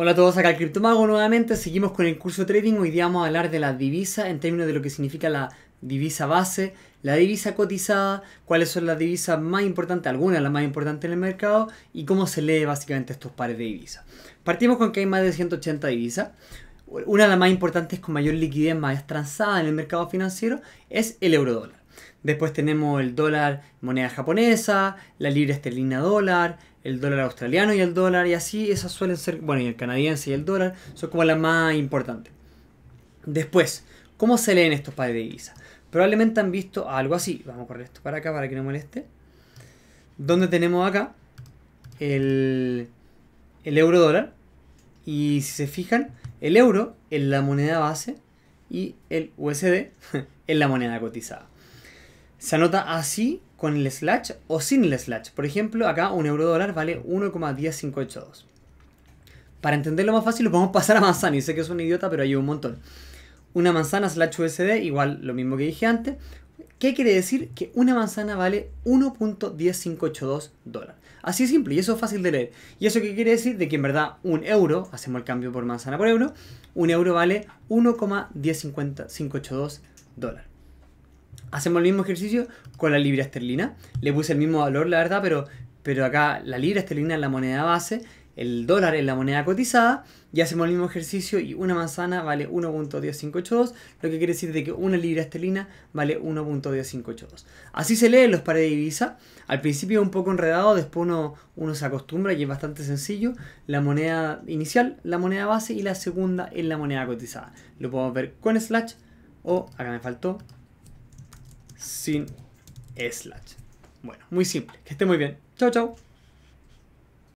Hola a todos, acá el Criptomago nuevamente, seguimos con el curso de trading, hoy día vamos a hablar de las divisas, en términos de lo que significa la divisa base, la divisa cotizada, cuáles son las divisas más importantes, algunas de las más importantes en el mercado y cómo se lee básicamente estos pares de divisas. Partimos con que hay más de 180 divisas, una de las más importantes con mayor liquidez, más transada en el mercado financiero es el euro dólar. Después tenemos el dólar moneda japonesa, la libra esterlina dólar, el dólar australiano y el dólar y así, esas suelen ser, bueno, y el canadiense y el dólar son como las más importantes. Después, ¿cómo se leen estos pares de divisas? Probablemente han visto algo así, vamos a correr esto para acá para que no moleste, donde tenemos acá el, el euro dólar y si se fijan, el euro es la moneda base y el USD es la moneda cotizada se anota así con el slash o sin el slash. Por ejemplo, acá un euro dólar vale 1,10582. Para entenderlo más fácil, lo podemos pasar a manzana. Y sé que es un idiota, pero hay un montón. Una manzana slash USD, igual lo mismo que dije antes. ¿Qué quiere decir? Que una manzana vale 1.10582 dólares. Así de simple, y eso es fácil de leer. ¿Y eso qué quiere decir? De que en verdad un euro, hacemos el cambio por manzana por euro, un euro vale 1,10582 dólares. Hacemos el mismo ejercicio con la libra esterlina. Le puse el mismo valor, la verdad, pero, pero acá la libra esterlina es la moneda base, el dólar es la moneda cotizada. Y hacemos el mismo ejercicio y una manzana vale 1.10582, lo que quiere decir de que una libra esterlina vale 1.10582. Así se en los pares de divisa. Al principio es un poco enredado, después uno, uno se acostumbra y es bastante sencillo. La moneda inicial, la moneda base y la segunda es la moneda cotizada. Lo podemos ver con slash o, acá me faltó, sin slash. Bueno, muy simple. Que esté muy bien. Chao, chao.